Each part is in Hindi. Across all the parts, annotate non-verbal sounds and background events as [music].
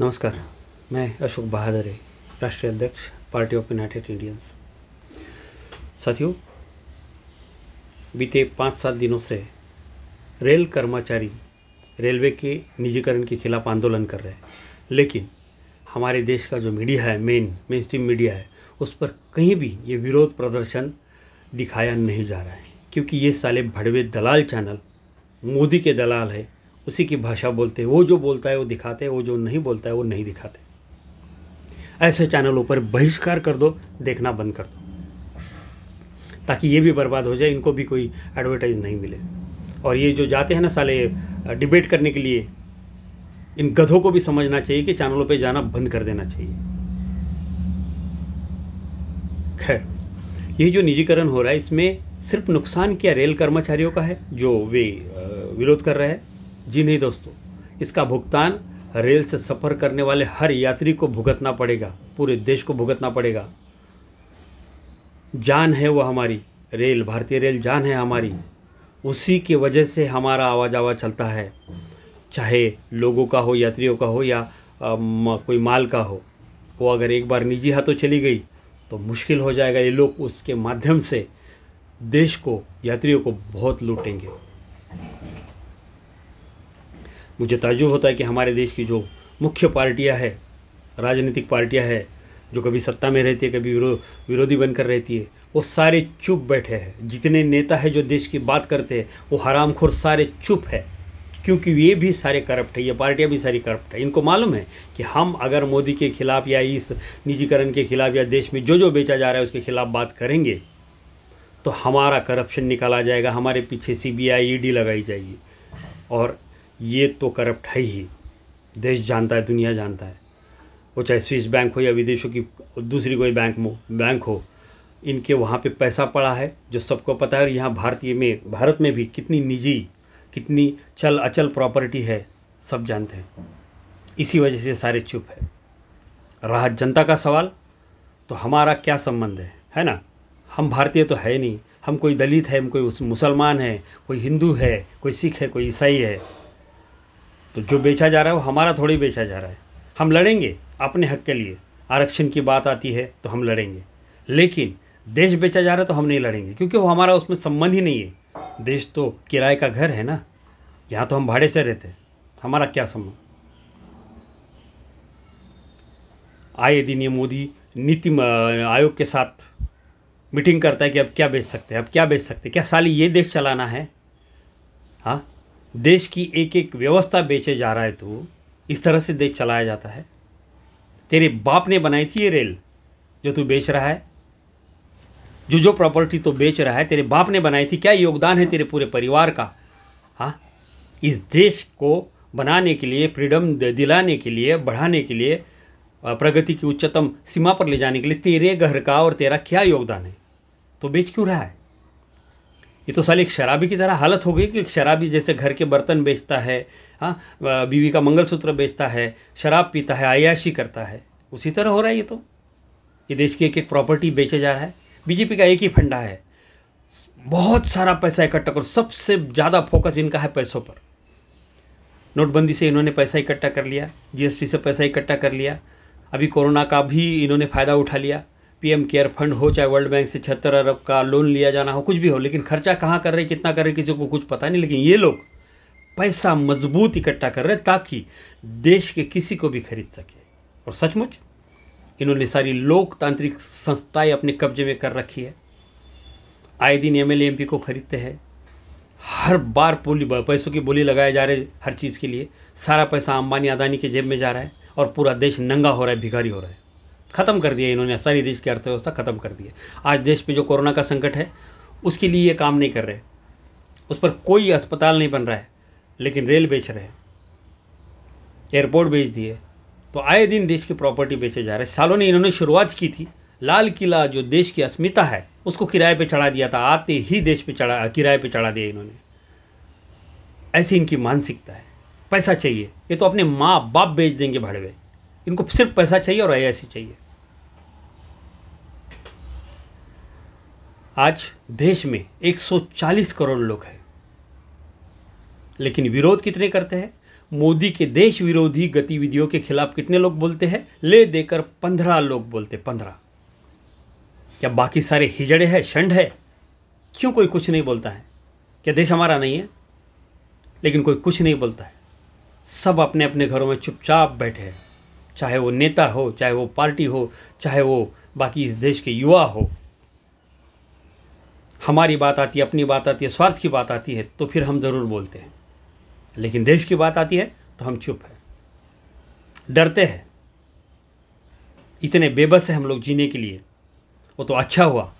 नमस्कार मैं अशोक बहादुर राष्ट्रीय अध्यक्ष पार्टी ऑफ यूनाइटेड इंडियंस साथियों बीते पाँच सात दिनों से रेल कर्मचारी रेलवे के निजीकरण के खिलाफ आंदोलन कर रहे हैं लेकिन हमारे देश का जो मीडिया है मेन मेन स्ट्रीम मीडिया है उस पर कहीं भी ये विरोध प्रदर्शन दिखाया नहीं जा रहा है क्योंकि ये साले भड़वे दलाल चैनल मोदी के दलाल है उसी की भाषा बोलते हैं वो जो बोलता है वो दिखाते हैं वो जो नहीं बोलता है वो नहीं दिखाते ऐसे चैनलों पर बहिष्कार कर दो देखना बंद कर दो ताकि ये भी बर्बाद हो जाए इनको भी कोई एडवर्टाइज नहीं मिले और ये जो जाते हैं ना साले डिबेट करने के लिए इन गधों को भी समझना चाहिए कि चैनलों पे जाना बंद कर देना चाहिए खैर ये जो निजीकरण हो रहा है इसमें सिर्फ नुकसान क्या रेल कर्मचारियों का है जो वे विरोध कर रहे हैं जी नहीं दोस्तों इसका भुगतान रेल से सफ़र करने वाले हर यात्री को भुगतना पड़ेगा पूरे देश को भुगतना पड़ेगा जान है वो हमारी रेल भारतीय रेल जान है हमारी उसी के वजह से हमारा आवाज आवा चलता है चाहे लोगों का हो यात्रियों का हो या आ, कोई माल का हो वो अगर एक बार निजी हाथों चली गई तो मुश्किल हो जाएगा ये लोग उसके माध्यम से देश को यात्रियों को बहुत लूटेंगे मुझे ताजुब होता है कि हमारे देश की जो मुख्य पार्टियाँ है राजनीतिक पार्टियाँ है जो कभी सत्ता में रहती है कभी विरो, विरोधी बनकर रहती है वो सारे चुप बैठे हैं जितने नेता है जो देश की बात करते हैं वो हरामखोर सारे चुप है क्योंकि ये भी सारे करप्ट है ये पार्टियाँ भी सारी करप्ट है इनको मालूम है कि हम अगर मोदी के खिलाफ या इस निजीकरण के खिलाफ या देश में जो जो बेचा जा रहा है उसके खिलाफ बात करेंगे तो हमारा करप्शन निकाला जाएगा हमारे पीछे सीबीआई ईडी e लगाई जाएगी और ये तो करप्ट है ही देश जानता है दुनिया जानता है वो चाहे स्विस बैंक हो या विदेशों की दूसरी कोई बैंक बैंक हो इनके वहाँ पे पैसा पड़ा है जो सबको पता है और यहाँ भारतीय में भारत में भी कितनी निजी कितनी चल अचल प्रॉपर्टी है सब जानते हैं इसी वजह से सारे चुप है रहा जनता का सवाल तो हमारा क्या संबंध है है ना हम भारतीय तो है नहीं हम कोई दलित है हम कोई मुसलमान है कोई हिंदू है कोई सिख है कोई ईसाई है तो जो बेचा जा रहा है वो हमारा थोड़ी बेचा जा रहा है हम लड़ेंगे अपने हक के लिए आरक्षण की बात आती है तो हम लड़ेंगे लेकिन देश बेचा जा रहा है तो हम नहीं लड़ेंगे क्योंकि वो हमारा उसमें संबंध ही नहीं है देश तो किराए का घर है ना यहाँ तो हम भाड़े से रहते हैं हमारा क्या संबंध आए दिन ये मोदी नीति आयोग के साथ मीटिंग करता है कि अब क्या बेच सकते हैं अब क्या बेच सकते हैं क्या साली ये देश चलाना है हाँ देश की एक एक व्यवस्था बेचे जा रहा है तो इस तरह से देश चलाया जाता है तेरे बाप ने बनाई थी ये रेल जो तू बेच रहा है जो जो प्रॉपर्टी तो बेच रहा है तेरे बाप ने बनाई थी क्या योगदान है तेरे पूरे परिवार का हाँ इस देश को बनाने के लिए फ्रीडम दिलाने के लिए बढ़ाने के लिए प्रगति की उच्चतम सीमा पर ले जाने के लिए तेरे घर का और तेरा क्या योगदान है तो बेच क्यों रहा है ये तो साली एक शराबी की तरह हालत हो गई कि एक शराबी जैसे घर के बर्तन बेचता है हाँ बीवी का मंगलसूत्र बेचता है शराब पीता है आयाशी करता है उसी तरह हो रहा है ये तो ये देश की एक एक प्रॉपर्टी बेचे जा रहा है बीजेपी का एक ही फंडा है बहुत सारा पैसा इकट्ठा करो सबसे ज़्यादा फोकस इनका है पैसों पर नोटबंदी से इन्होंने पैसा इकट्ठा कर लिया जीएसटी से पैसा इकट्ठा कर लिया अभी कोरोना का भी इन्होंने फ़ायदा उठा लिया पीएम केयर फंड हो चाहे वर्ल्ड बैंक से छिहत्तर अरब का लोन लिया जाना हो कुछ भी हो लेकिन खर्चा कहाँ कर रहे कितना कर रहे किसी को कुछ पता नहीं लेकिन ये लोग पैसा मजबूत इकट्ठा कर रहे ताकि देश के किसी को भी खरीद सके और सचमुच इन्होंने सारी लोकतांत्रिक संस्थाएं अपने कब्जे में कर रखी है आए दिन एम एल को खरीदते हैं हर बार बोली पैसों की बोली लगाए जा रहे हर चीज़ के लिए सारा पैसा अंबानी अदानी के जेब में जा रहा है और पूरा देश नंगा हो रहा है भिखारी हो रहा है ख़त्म कर दिया इन्होंने सारी देश की अर्थव्यवस्था ख़त्म कर दी है आज देश पे जो कोरोना का संकट है उसके लिए ये काम नहीं कर रहे उस पर कोई अस्पताल नहीं बन रहा है लेकिन रेल बेच रहे हैं एयरपोर्ट बेच दिए तो आए दिन देश की प्रॉपर्टी बेचे जा रहे हैं सालों ने इन्होंने शुरुआत की थी लाल किला जो देश की अस्मिता है उसको किराए पे चढ़ा दिया था आते ही देश पे चढ़ा किराए पे चढ़ा दिया इन्होंने ऐसी इनकी मानसिकता है पैसा चाहिए ये तो अपने माँ बाप बेच देंगे भड़वे इनको सिर्फ पैसा चाहिए और ऐसी चाहिए आज देश में 140 करोड़ लोग हैं लेकिन विरोध कितने करते हैं मोदी के देश विरोधी गतिविधियों के खिलाफ कितने लोग बोलते हैं ले देकर पंद्रह लोग बोलते पंद्रह क्या बाकी सारे हिजड़े हैं शंड है क्यों कोई कुछ नहीं बोलता है क्या देश हमारा नहीं है लेकिन कोई कुछ नहीं बोलता है सब अपने अपने घरों में चुपचाप बैठे हैं चाहे वो नेता हो चाहे वो पार्टी हो चाहे वो बाकी इस देश के युवा हो हमारी बात आती है अपनी बात आती है स्वार्थ की बात आती है तो फिर हम ज़रूर बोलते हैं लेकिन देश की बात आती है तो हम चुप हैं डरते हैं इतने बेबस हैं हम लोग जीने के लिए वो तो अच्छा हुआ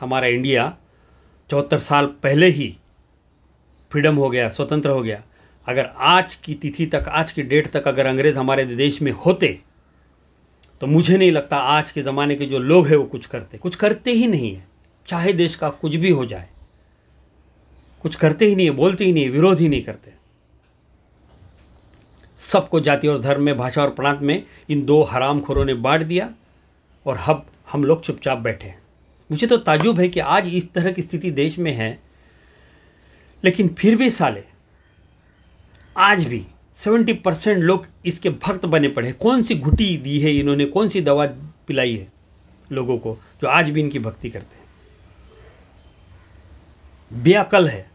हमारा इंडिया चौहत्तर साल पहले ही फ्रीडम हो गया स्वतंत्र हो गया अगर आज की तिथि तक आज की डेट तक अगर अंग्रेज़ हमारे देश में होते तो मुझे नहीं लगता आज के ज़माने के जो लोग हैं वो कुछ करते कुछ करते ही नहीं है चाहे देश का कुछ भी हो जाए कुछ करते ही नहीं बोलते ही नहीं विरोध ही नहीं करते सबको जाति और धर्म में भाषा और प्रांत में इन दो हरामखोरों ने बांट दिया और हब हम लोग चुपचाप बैठे हैं मुझे तो ताजुब है कि आज इस तरह की स्थिति देश में है लेकिन फिर भी साले आज भी सेवेंटी परसेंट लोग इसके भक्त बने पड़े कौन सी घुटी दी है इन्होंने कौन सी दवा पिलाई है लोगों को जो आज भी इनकी भक्ति करते हैं बेअकल है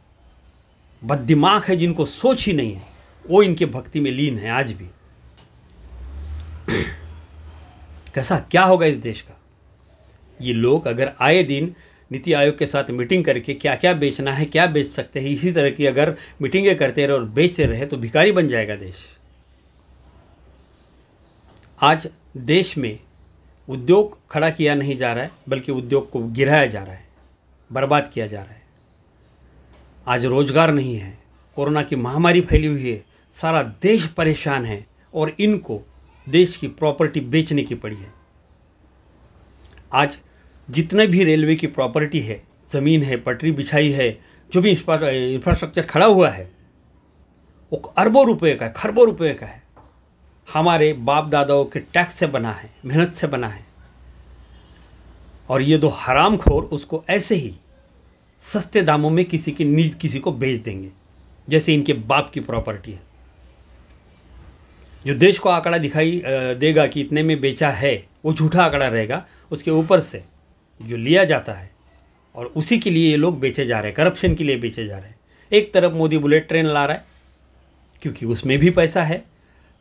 बददिमाग है जिनको सोच ही नहीं है वो इनके भक्ति में लीन है आज भी [clears throat] कैसा क्या होगा इस देश का ये लोग अगर आए दिन नीति आयोग के साथ मीटिंग करके क्या क्या बेचना है क्या बेच सकते हैं इसी तरह की अगर मीटिंगें करते रहे और बेचते रहे तो भिखारी बन जाएगा देश आज देश में उद्योग खड़ा किया नहीं जा रहा है बल्कि उद्योग को गिराया जा रहा है बर्बाद किया जा रहा है आज रोजगार नहीं है कोरोना की महामारी फैली हुई है सारा देश परेशान है और इनको देश की प्रॉपर्टी बेचने की पड़ी है आज जितने भी रेलवे की प्रॉपर्टी है ज़मीन है पटरी बिछाई है जो भी इंफ्रास्ट्रक्चर खड़ा हुआ है वो अरबों रुपए का है खरबों रुपए का है हमारे बाप दादाओं के टैक्स से बना है मेहनत से बना है और ये दो हराम खोर उसको ऐसे ही सस्ते दामों में किसी की नीड किसी को बेच देंगे जैसे इनके बाप की प्रॉपर्टी है जो देश को आंकड़ा दिखाई देगा कि इतने में बेचा है वो झूठा आंकड़ा रहेगा उसके ऊपर से जो लिया जाता है और उसी के लिए ये लोग बेचे जा रहे हैं करप्शन के लिए बेचे जा रहे हैं एक तरफ मोदी बुलेट ट्रेन ला रहा है क्योंकि उसमें भी पैसा है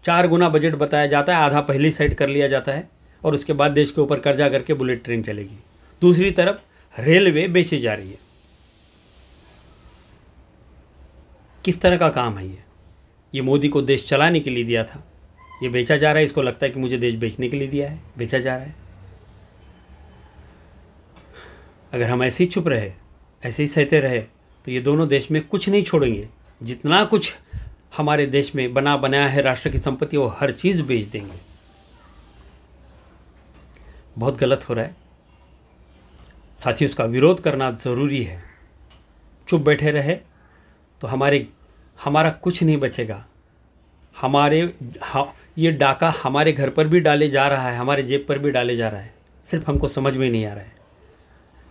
चार गुना बजट बताया जाता है आधा पहले साइड कर लिया जाता है और उसके बाद देश के ऊपर कर्जा करके बुलेट ट्रेन चलेगी दूसरी तरफ रेलवे बेची जा रही है किस तरह का काम है ये ये मोदी को देश चलाने के लिए दिया था ये बेचा जा रहा है इसको लगता है कि मुझे देश बेचने के लिए दिया है बेचा जा रहा है अगर हम ऐसे ही चुप रहे ऐसे ही सहते रहे तो ये दोनों देश में कुछ नहीं छोड़ेंगे जितना कुछ हमारे देश में बना बनाया है राष्ट्र की संपत्ति वो हर चीज़ बेच देंगे बहुत गलत हो रहा है साथ ही उसका विरोध करना ज़रूरी है चुप बैठे रहे तो हमारे हमारा कुछ नहीं बचेगा हमारे हा, ये डाका हमारे घर पर भी डाले जा रहा है हमारे जेब पर भी डाले जा रहा है सिर्फ हमको समझ में नहीं आ रहा है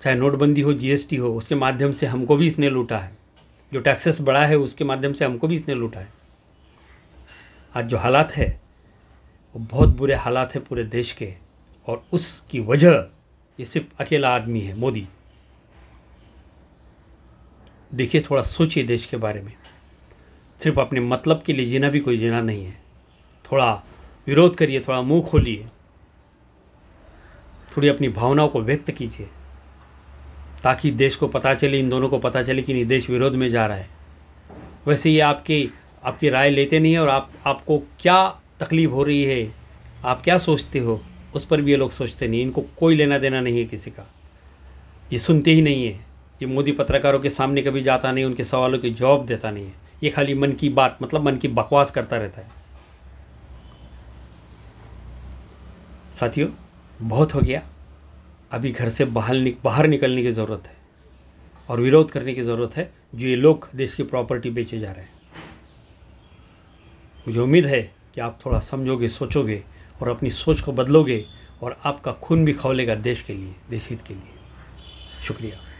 चाहे नोटबंदी हो जीएसटी हो उसके माध्यम से हमको भी इसने लूटा है जो टैक्सेस बढ़ा है उसके माध्यम से हमको भी इसने लूटा है आज जो हालात है वो बहुत बुरे हालात है पूरे देश के और उसकी वजह ये सिर्फ अकेला आदमी है मोदी देखिए थोड़ा सोचिए देश के बारे में सिर्फ अपने मतलब के लिए जीना भी कोई जीना नहीं है थोड़ा विरोध करिए थोड़ा मुंह खोलिए थोड़ी अपनी भावनाओं को व्यक्त कीजिए ताकि देश को पता चले इन दोनों को पता चले कि नहीं देश विरोध में जा रहा है वैसे ये आपकी आपकी राय लेते नहीं है और आप आपको क्या तकलीफ़ हो रही है आप क्या सोचते हो उस पर भी ये लोग सोचते नहीं इनको कोई लेना देना नहीं है किसी का ये सुनते ही नहीं है ये मोदी पत्रकारों के सामने कभी जाता नहीं उनके सवालों के जवाब देता नहीं है ये खाली मन की बात मतलब मन की बकवास करता रहता है साथियों बहुत हो गया अभी घर से बाहर निक, बाहर निकलने की ज़रूरत है और विरोध करने की ज़रूरत है जो ये लोग देश की प्रॉपर्टी बेचे जा रहे हैं मुझे उम्मीद है कि आप थोड़ा समझोगे सोचोगे और अपनी सोच को बदलोगे और आपका खून भी खौलेगा देश के लिए देश हित के लिए शुक्रिया